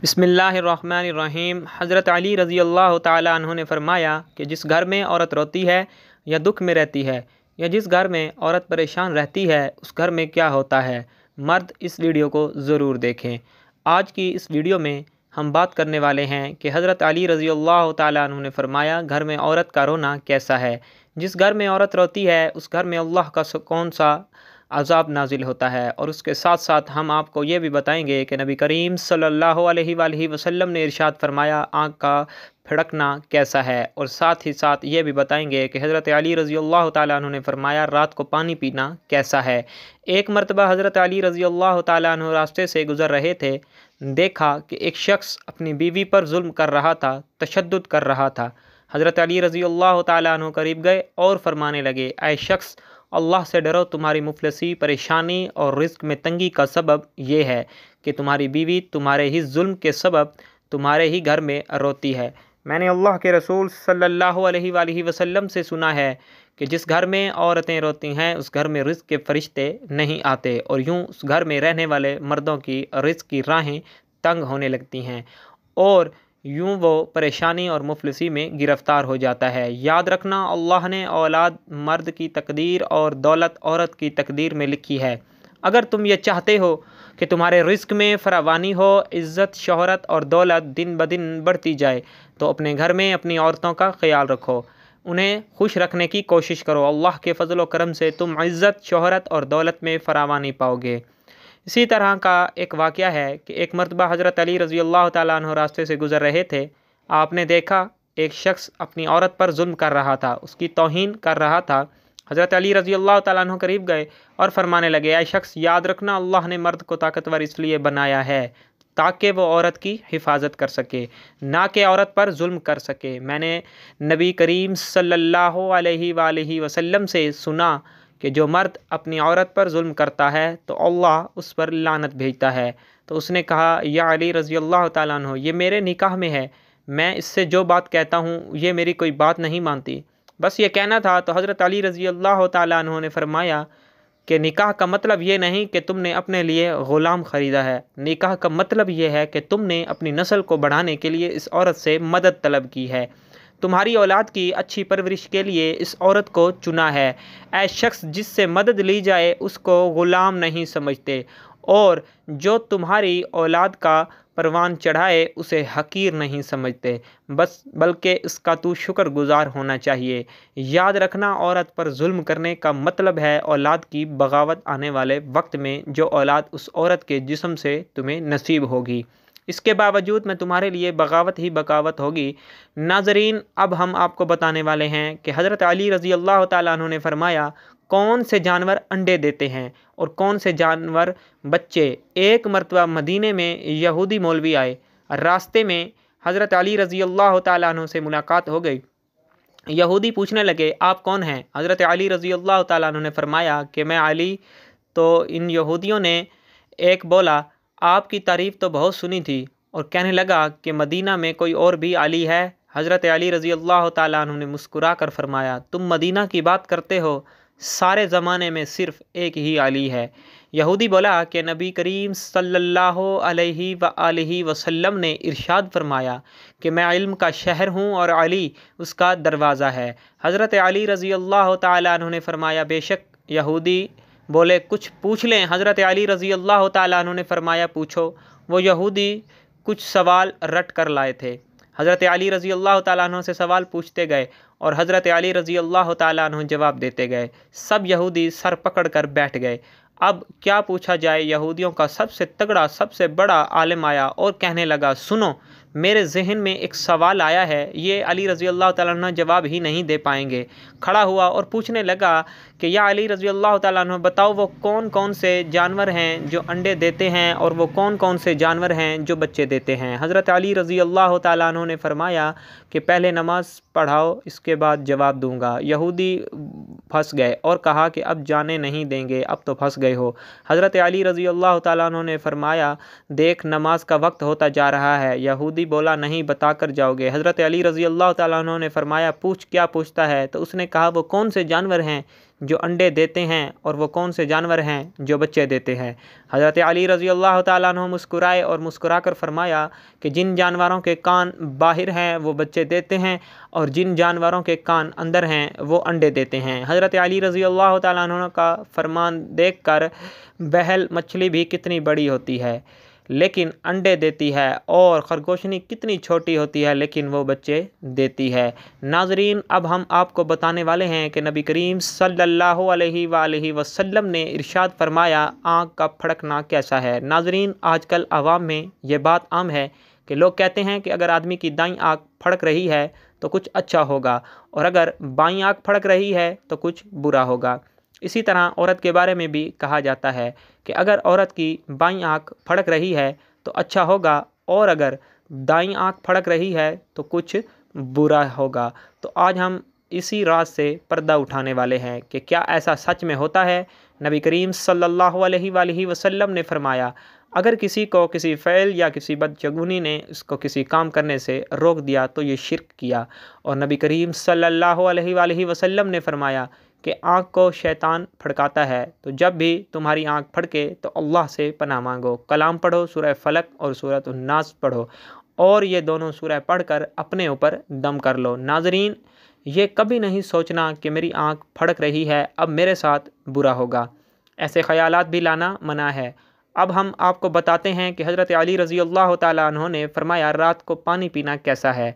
बसमीम हज़रत अली रज़ी अल्लाह तु ने फरमाया कि जिस घर में औरत रोती है या दुख में रहती है या जिस घर में औरत परेशान रहती है उस घर में क्या होता है मर्द इस वीडियो को ज़रूर देखें आज की इस वीडियो में हम बात करने वाले हैं कि हज़रत अली रज़ी अल्लाह तु ने फरमाया घर में औरत का रोना कैसा है जिस घर में औरत रोती है उस घर में अल्लाह का कौन सा अज़ाब नाजिल होता है और उसके साथ साथ हम आपको ये भी बताएंगे कि नबी करीम सल्लल्लाहु अलैहि वसल्लम ने इरशाद फरमाया आँख का फड़कना कैसा है और साथ ही साथ ये भी बताएंगे कि हज़रत अली रज़ी अल्लाह तु ने फरमाया रात को पानी पीना कैसा है एक मरतबा हज़रत अली रज़ी अल्लाह तु रास्ते से गुज़र रहे थे देखा कि एक शख्स अपनी बीवी पर जुल्म कर रहा था तशद कर रहा था हज़रत अली रज़ी अल्लाह तु करीब गए और फरमाने लगे आए शख्स अल्लाह से डरो तुम्हारी मुफलसी परेशानी और रिस्क में तंगी का सबब यह है कि तुम्हारी बीवी तुम्हारे ही जुल्म के सबब तुम्हारे ही घर में रोती है मैंने अल्लाह के रसूल सल्लल्लाहु अलैहि वसल्लम से सुना है कि जिस घर में औरतें रोती हैं उस घर में रिस्क के फरिश्ते नहीं आते और यूँ उस घर में रहने वाले मर्दों की रिस्क की राहें तंग होने लगती हैं और यूँ वो परेशानी और मुफलसी में गिरफ़्तार हो जाता है याद रखना अल्लाह ने औलाद मर्द की तकदीर और दौलत औरत की तकदीर में लिखी है अगर तुम ये चाहते हो कि तुम्हारे रिस्क में फरावानी हो इज़्ज़त शहरत और दौलत दिन ब दिन बढ़ती जाए तो अपने घर में अपनी औरतों का ख्याल रखो उन्हें खुश रखने की कोशिश करो अल्लाह के फजल करम से तुम इज़्ज़त शहरत और दौलत में फरावानी पाओगे इसी तरह का एक वाक़ है कि एक मरतबा हज़रत अली रज़ी अल्लाह तन रास्ते से गुज़र रहे थे आपने देखा एक शख्स अपनी औरत पर जुल्म कर रहा था उसकी तोहन कर रहा था हज़रत अली रज़ी अल्लाह तु करीब गए और फरमाने लगे आए शख्स याद रखना अल्लाह ने मर्द को ताकतवर इसलिए बनाया है ताकि वो औरत की हिफाजत कर सके ना कि औरत पर जुल्म कर सके मैंने नबी करीम सल्लल्लाहु अलैहि वसल्लम से सुना कि जो मर्द अपनी औरत पर जुल्म करता है तो अल्लाह उस पर लानत भेजता है तो उसने कहा या अली रज़ी अल्लाह तु ये मेरे निकाह में है मैं इससे जो बात कहता हूँ ये मेरी कोई बात नहीं मानती बस ये कहना था तो हज़रत अली रज़ी अल्लाह तु ने फरमाया कि निकाह का मतलब ये नहीं कि तुमने अपने लिए ग़ुलाम ख़रीदा है निकाह का मतलब ये है कि तुमने अपनी नस्ल को बढ़ाने के लिए इस औरत से मदद तलब की है तुम्हारी औलाद की अच्छी परवरिश के लिए इस औरत को चुना है ऐ शख्स जिससे मदद ली जाए उसको ग़ुलाम नहीं समझते और जो तुम्हारी औलाद का परवान चढ़ाए उसे हकीर नहीं समझते बस बल्कि इसका तू शुक्र गुज़ार होना चाहिए याद रखना औरत पर जुल्म करने का मतलब है औलाद की बगावत आने वाले वक्त में जो औलाद उस औरत के जिसम से तुम्हें नसीब होगी इसके बावजूद मैं तुम्हारे लिए बगावत ही बगावत होगी नाजरीन अब हम आपको बताने वाले हैं कि हज़रत अली रज़ी अल्लाह तु ने फरमाया कौन से जानवर अंडे देते हैं और कौन से जानवर बच्चे एक मरतबा मदीने में यहूदी मौलवी आए रास्ते में हज़रत अली रज़ी अल्लाह तु से मुलाकात हो गई यहूदी पूछने लगे आप कौन हैं हज़रत अली रज़ी अल्लाह तु ने फरमाया कि मैं अली तो इन यहूदियों ने एक बोला आपकी तारीफ़ तो बहुत सुनी थी और कहने लगा कि मदीना में कोई और भी आली है हज़रत अली रज़ी अल्लाह तु ने मुस्कुरा कर फरमाया तुम मदीना की बात करते हो सारे ज़माने में सिर्फ़ एक ही आली है यहूदी बोला कि नबी करीम सल्ला वसम वसल्लम ने इरशाद फरमाया कि मैं इल्म का शहर हूँ और अली उसका दरवाज़ा है हज़रत अली रज़ी अल्लाह तु ने फरमाया बेशक यहूदी बोले कुछ पूछ लें हज़रत अली रज़ी अल्लाह तु ने फरमाया पूछो वो यहूदी कुछ सवाल रट कर लाए थे हज़रत अली रज़ी अल्लाह तु से सवाल पूछते गए और हज़रत अली रज़ी अल्लाह तु जवाब देते गए सब यहूदी सर पकड़ कर बैठ गए अब क्या पूछा जाए यहूदियों का सबसे तगड़ा सबसे बड़ा आलम आया और कहने लगा सुनो मेरे जहन में एक सवाल आया है ये अली रज़ी अल्लाह तन जवाब ही नहीं दे पाएंगे खड़ा हुआ और पूछने लगा कि या अली रज़ी अल्लाह तन बताओ वो कौन कौन से जानवर हैं जो अंडे देते हैं और वो कौन कौन से जानवर हैं जो बच्चे देते हैं हज़रत अली रज़ी अल्लाह तन ने फरमाया कि पहले नमाज पढ़ाओ इसके बाद जवाब दूंगा यहूदी फंस गए और कहा कि अब जाने नहीं देंगे अब तो फंस गए हो हज़रत अली रज़ी अल्लाह तन ने फरमाया देख नमाज का वक्त होता जा रहा है यहूदी सहाबी बोला नहीं बताकर जाओगे हज़रत अली रज़ी अल्लाह तुम ने फरमाया पूछ क्या पूछता है तो उसने कहा वो कौन से जानवर हैं जो अंडे देते हैं और वो कौन से जानवर हैं जो बच्चे देते हैं हज़रत अली रज़ी अल्लाह तुम मुस्कुराए और मुस्कुरा कर फरमाया कि जिन जानवरों के कान बाहर हैं वो बच्चे देते हैं और जिन जानवरों के कान अंदर हैं वो अंडे देते हैं हज़रत अली रज़ी अल्लाह तुम का फरमान देख कर बहल मछली भी कितनी बड़ी होती है लेकिन अंडे देती है और खरगोशनी कितनी छोटी होती है लेकिन वो बच्चे देती है नाजरीन अब हम आपको बताने वाले हैं कि नबी करीम सल्लल्लाहु अलैहि सल्ला वसल्लम ने इरशाद फरमाया आँख का फड़कना कैसा है नाजरीन आजकल आवाम में यह बात आम है कि लोग कहते हैं कि अगर आदमी की दाई आँख फड़क रही है तो कुछ अच्छा होगा और अगर बाई आँख फड़क रही है तो कुछ बुरा होगा इसी तरह औरत के बारे में भी कहा जाता है कि अगर औरत की बाईं आँख फड़क रही है तो अच्छा होगा और अगर दाई आँख फड़क रही है तो कुछ बुरा होगा तो आज हम इसी रात से पर्दा उठाने वाले हैं कि क्या ऐसा सच में होता है नबी करीम सल्ला वसलम ने फरमाया अगर किसी को किसी फ़ैल या किसी बदचगुनी ने उसको किसी काम करने से रोक दिया तो ये शिरक किया और नबी करीम सल्लल्लाहु अलैहि वसल्लम ने फरमाया कि आँख को शैतान फड़काता है तो जब भी तुम्हारी आँख फड़के तो अल्लाह से पना मांगो कलाम पढ़ो सुरह फलक और सूरत उन्नास पढ़ो और ये दोनों सूरह पढ़कर अपने ऊपर दम कर लो नाजरीन ये कभी नहीं सोचना कि मेरी आँख फड़क रही है अब मेरे साथ बुरा होगा ऐसे ख्याल भी लाना मना है अब हम आपको बताते हैं कि हज़रत अली रज़ी अल्लाह तु ने फरमाया रात को पानी पीना कैसा है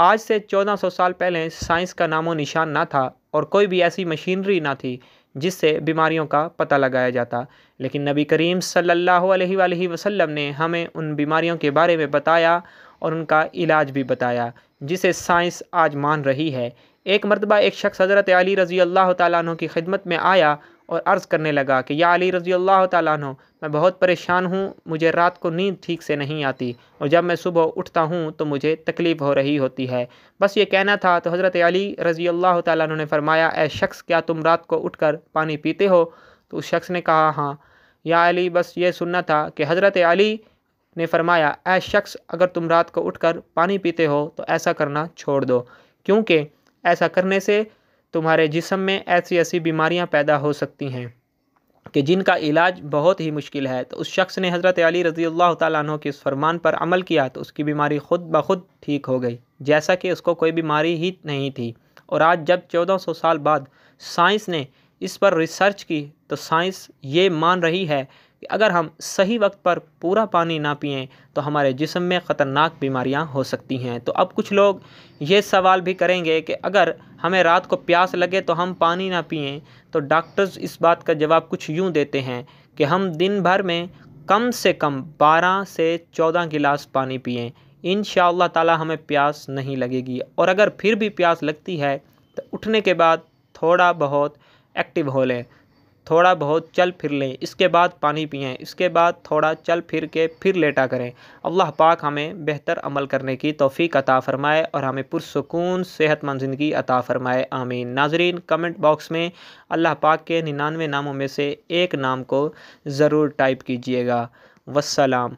आज से 1400 साल पहले साइंस का नामो निशान ना था और कोई भी ऐसी मशीनरी ना थी जिससे बीमारियों का पता लगाया जाता लेकिन नबी करीम सल्लल्लाहु अलैहि वसल्लम ने हमें उन बीमारियों के बारे में बताया और उनका इलाज भी बताया जिसे साइंस आज मान रही है एक मरतबा एक शख्स हज़रत अली रज़ी अल्लाह तु की खिदमत में आया और अर्ज़ करने लगा कि या अली रज़ी अल्लाह तु मैं बहुत परेशान हूँ मुझे रात को नींद ठीक से नहीं आती और जब मैं सुबह उठता हूँ तो मुझे तकलीफ़ हो रही होती है बस ये कहना था तो हज़रत अली रज़ी अल्लाह तु ने फरमाया ए शख्स क्या तुम रात को उठ कर पानी पीते हो तो उस शख्स ने कहा हाँ या अली बस ये सुनना था कि हज़रत अली ने फरमाया ए शख्स अगर तुम रात को उठकर पानी पीते हो तो ऐसा करना छोड़ दो क्योंकि ऐसा करने से तुम्हारे जिसम में ऐसी ऐसी बीमारियां पैदा हो सकती हैं कि जिनका इलाज बहुत ही मुश्किल है तो उस शख्स ने हज़रत अली रज़ी अल्लाह तु के इस फरमान पर अमल किया तो उसकी बीमारी ख़ुद ब खुद ठीक हो गई जैसा कि उसको कोई बीमारी ही नहीं थी और आज जब 1400 साल बाद साइंस ने इस पर रिसर्च की तो साइंस ये मान रही है कि अगर हम सही वक्त पर पूरा पानी ना पिएं तो हमारे जिसम में ख़तरनाक बीमारियाँ हो सकती हैं तो अब कुछ लोग ये सवाल भी करेंगे कि अगर हमें रात को प्यास लगे तो हम पानी ना पिएं तो डॉक्टर्स इस बात का जवाब कुछ यूँ देते हैं कि हम दिन भर में कम से कम 12 से 14 गिलास पानी पिए इन ताला हमें प्यास नहीं लगेगी और अगर फिर भी प्यास लगती है तो उठने के बाद थोड़ा बहुत एक्टिव हो लें थोड़ा बहुत चल फिर लें इसके बाद पानी पिएँ इसके बाद थोड़ा चल फिर के फिर लेटा करें अल्लाह पाक हमें बेहतर अमल करने की तोफ़ी अता फ़रमाए और हमें पुरसकून सेहतमंद ज़िंदगी अता फ़रमाए आमीन नाजरीन कमेंट बॉक्स में अल्लाह पाक के निन्यानवे नामों में से एक नाम को ज़रूर टाइप कीजिएगा वसलाम